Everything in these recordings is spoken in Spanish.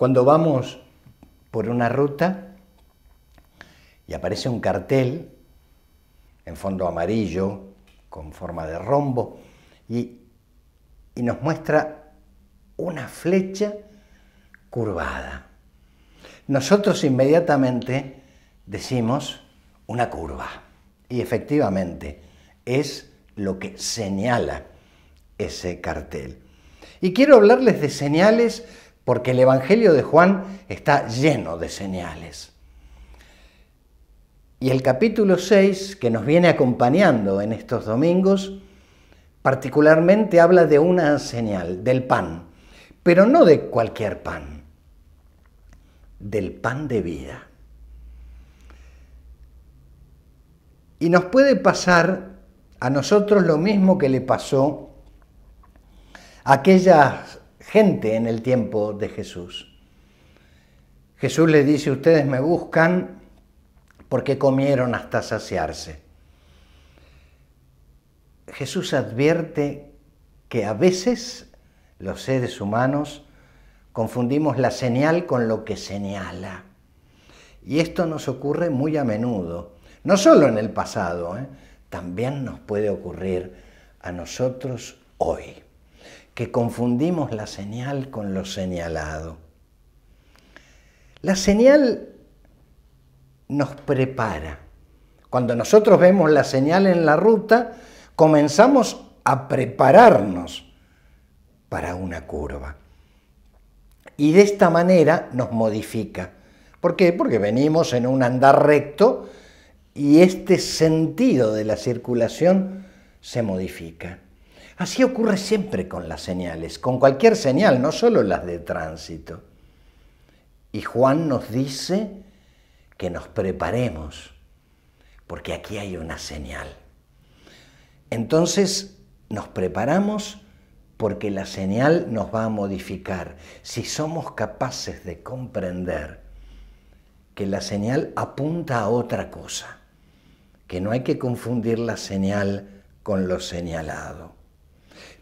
Cuando vamos por una ruta y aparece un cartel en fondo amarillo con forma de rombo y, y nos muestra una flecha curvada. Nosotros inmediatamente decimos una curva y efectivamente es lo que señala ese cartel. Y quiero hablarles de señales porque el Evangelio de Juan está lleno de señales. Y el capítulo 6, que nos viene acompañando en estos domingos, particularmente habla de una señal, del pan, pero no de cualquier pan, del pan de vida. Y nos puede pasar a nosotros lo mismo que le pasó a aquellas gente en el tiempo de Jesús. Jesús le dice, ustedes me buscan porque comieron hasta saciarse. Jesús advierte que a veces los seres humanos confundimos la señal con lo que señala. Y esto nos ocurre muy a menudo, no solo en el pasado, ¿eh? también nos puede ocurrir a nosotros hoy que confundimos la señal con lo señalado. La señal nos prepara. Cuando nosotros vemos la señal en la ruta, comenzamos a prepararnos para una curva. Y de esta manera nos modifica. ¿Por qué? Porque venimos en un andar recto y este sentido de la circulación se modifica. Así ocurre siempre con las señales, con cualquier señal, no solo las de tránsito. Y Juan nos dice que nos preparemos, porque aquí hay una señal. Entonces nos preparamos porque la señal nos va a modificar. Si somos capaces de comprender que la señal apunta a otra cosa, que no hay que confundir la señal con lo señalado.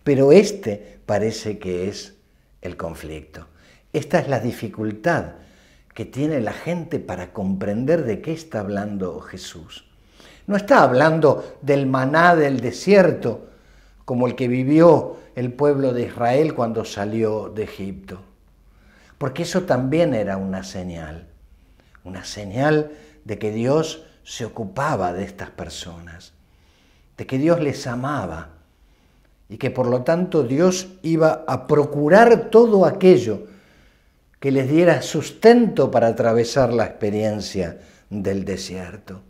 Pero este parece que es el conflicto. Esta es la dificultad que tiene la gente para comprender de qué está hablando Jesús. No está hablando del maná del desierto, como el que vivió el pueblo de Israel cuando salió de Egipto, porque eso también era una señal, una señal de que Dios se ocupaba de estas personas, de que Dios les amaba, y que por lo tanto Dios iba a procurar todo aquello que les diera sustento para atravesar la experiencia del desierto.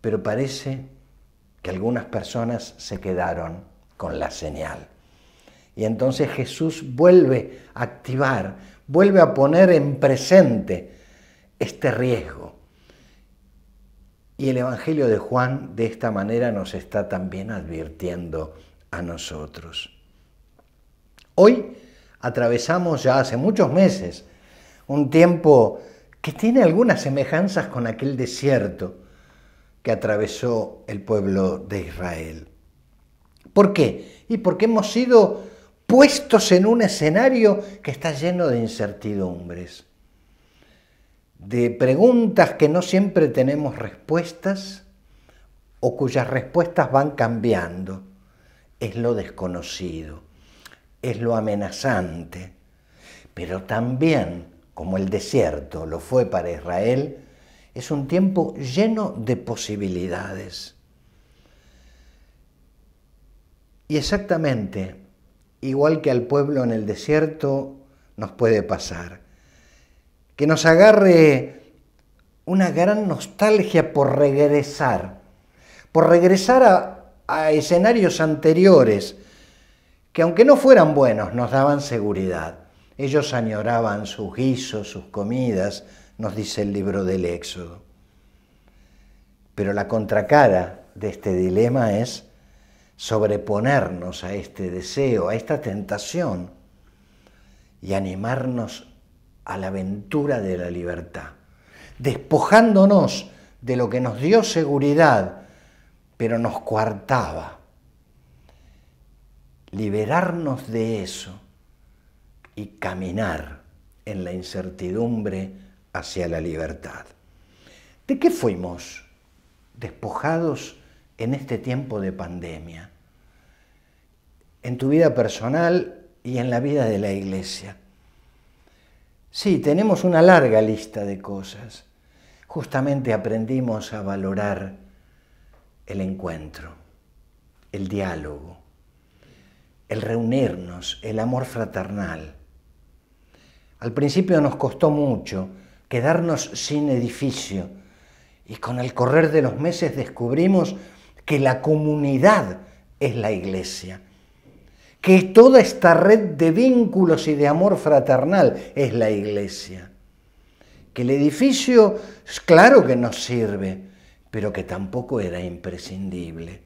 Pero parece que algunas personas se quedaron con la señal. Y entonces Jesús vuelve a activar, vuelve a poner en presente este riesgo. Y el Evangelio de Juan de esta manera nos está también advirtiendo nosotros. Hoy atravesamos ya hace muchos meses un tiempo que tiene algunas semejanzas con aquel desierto que atravesó el pueblo de Israel. ¿Por qué? Y porque hemos sido puestos en un escenario que está lleno de incertidumbres, de preguntas que no siempre tenemos respuestas o cuyas respuestas van cambiando es lo desconocido, es lo amenazante, pero también, como el desierto lo fue para Israel, es un tiempo lleno de posibilidades. Y exactamente, igual que al pueblo en el desierto, nos puede pasar. Que nos agarre una gran nostalgia por regresar, por regresar a, a escenarios anteriores que aunque no fueran buenos, nos daban seguridad. Ellos añoraban sus guisos, sus comidas, nos dice el libro del Éxodo. Pero la contracara de este dilema es sobreponernos a este deseo, a esta tentación, y animarnos a la aventura de la libertad, despojándonos de lo que nos dio seguridad pero nos coartaba. Liberarnos de eso y caminar en la incertidumbre hacia la libertad. ¿De qué fuimos despojados en este tiempo de pandemia? En tu vida personal y en la vida de la iglesia. Sí, tenemos una larga lista de cosas. Justamente aprendimos a valorar el encuentro, el diálogo, el reunirnos, el amor fraternal. Al principio nos costó mucho quedarnos sin edificio y con el correr de los meses descubrimos que la comunidad es la iglesia, que toda esta red de vínculos y de amor fraternal es la iglesia, que el edificio, es claro que nos sirve, pero que tampoco era imprescindible.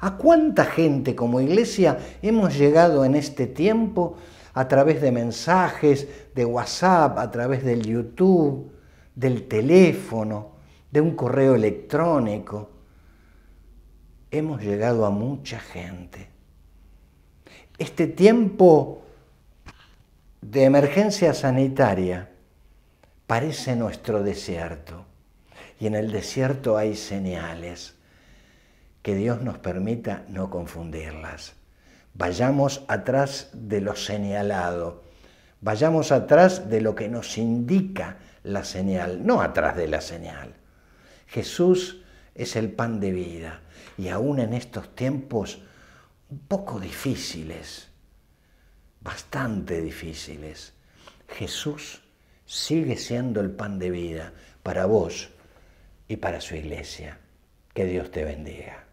¿A cuánta gente como iglesia hemos llegado en este tiempo a través de mensajes, de WhatsApp, a través del YouTube, del teléfono, de un correo electrónico? Hemos llegado a mucha gente. Este tiempo de emergencia sanitaria parece nuestro desierto. Y en el desierto hay señales. Que Dios nos permita no confundirlas. Vayamos atrás de lo señalado. Vayamos atrás de lo que nos indica la señal, no atrás de la señal. Jesús es el pan de vida y aún en estos tiempos un poco difíciles, bastante difíciles, Jesús sigue siendo el pan de vida para vos, y para su iglesia. Que Dios te bendiga.